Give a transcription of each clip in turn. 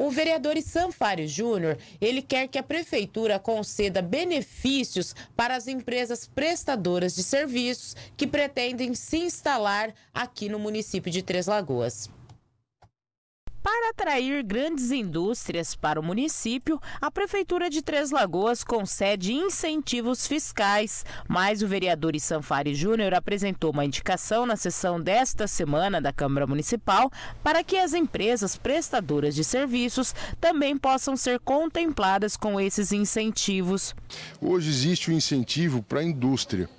O vereador Sanfari Júnior, ele quer que a prefeitura conceda benefícios para as empresas prestadoras de serviços que pretendem se instalar aqui no município de Três Lagoas. Para atrair grandes indústrias para o município, a Prefeitura de Três Lagoas concede incentivos fiscais, mas o vereador Isanfari Júnior apresentou uma indicação na sessão desta semana da Câmara Municipal para que as empresas prestadoras de serviços também possam ser contempladas com esses incentivos. Hoje existe o um incentivo para a indústria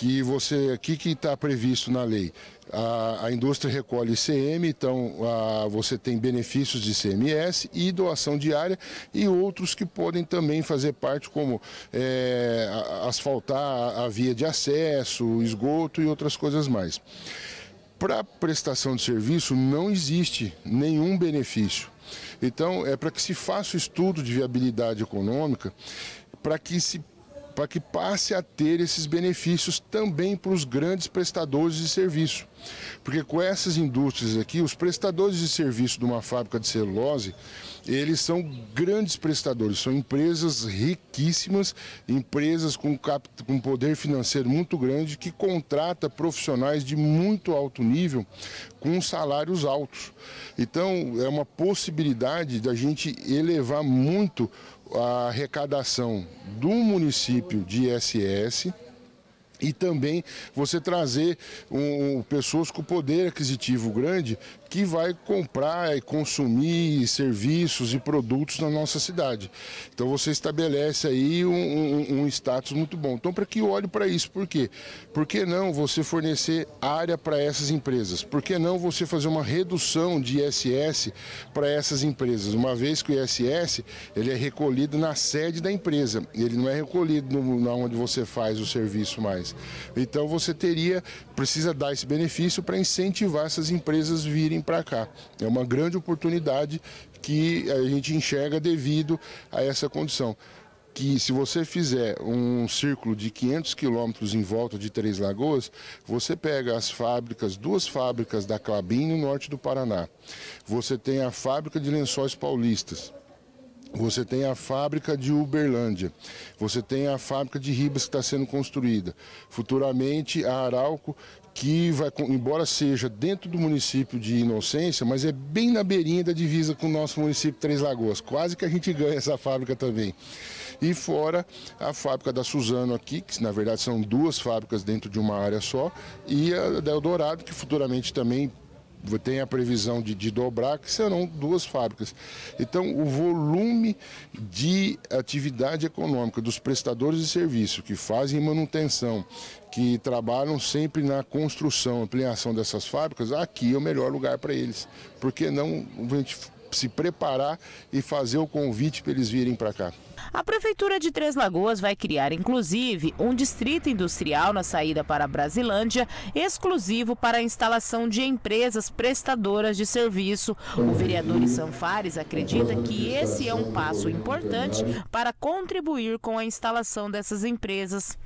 que você, aqui que está previsto na lei, a, a, indústria recolhe CM, então a, você tem benefícios de CMS e doação diária e outros que podem também fazer parte, como é, asfaltar a, a via de acesso, esgoto e outras coisas mais. Para prestação de serviço não existe nenhum benefício. Então, é para que se faça o estudo de viabilidade econômica, para que se para que passe a ter esses benefícios também para os grandes prestadores de serviço. Porque com essas indústrias aqui, os prestadores de serviço de uma fábrica de celulose, eles são grandes prestadores, são empresas riquíssimas, empresas com, cap... com poder financeiro muito grande, que contrata profissionais de muito alto nível com salários altos. Então, é uma possibilidade da gente elevar muito a arrecadação do município de ISS, e também você trazer um, pessoas com poder aquisitivo grande que vai comprar e consumir serviços e produtos na nossa cidade. Então você estabelece aí um, um, um status muito bom. Então para que olhe para isso, por quê? Por que não você fornecer área para essas empresas? Por que não você fazer uma redução de ISS para essas empresas? Uma vez que o ISS ele é recolhido na sede da empresa, ele não é recolhido no, na onde você faz o serviço mais empresas. Então você teria, precisa dar esse benefício para incentivar essas empresas virem para cá. É uma grande oportunidade que a gente enxerga devido a essa condição que se você fizer um círculo de 500 quilômetros em volta de Três Lagoas, você pega as fábricas, duas fábricas da Clabin no norte do Paraná. Você tem a fábrica de lençóis paulistas. Você tem a fábrica de Uberlândia, você tem a fábrica de Ribas que está sendo construída. Futuramente a Arauco, que vai, embora seja dentro do município de Inocência, mas é bem na beirinha da divisa com o nosso município Três Lagoas. Quase que a gente ganha essa fábrica também. E fora a fábrica da Suzano aqui, que na verdade são duas fábricas dentro de uma área só, e a da Eldorado, que futuramente também tem a previsão de, de, dobrar, que serão duas fábricas. Então, o volume de atividade econômica dos prestadores de serviço que fazem manutenção, que trabalham sempre na construção, ampliação dessas fábricas, aqui é o melhor lugar para eles. Porque não se preparar e fazer o convite para eles virem para cá. A Prefeitura de Três Lagoas vai criar, inclusive, um distrito industrial na saída para a Brasilândia, exclusivo para a instalação de empresas prestadoras de serviço. O vereador Fares acredita que esse é um passo importante para contribuir com a instalação dessas empresas.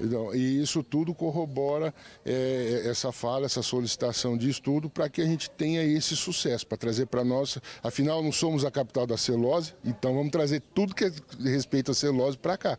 Então, e isso tudo corrobora é, é essa fala, essa solicitação de estudo para que a gente tenha esse sucesso, para trazer para nós. Afinal, não somos a capital da celose, então vamos trazer tudo que é respeita a celose para cá.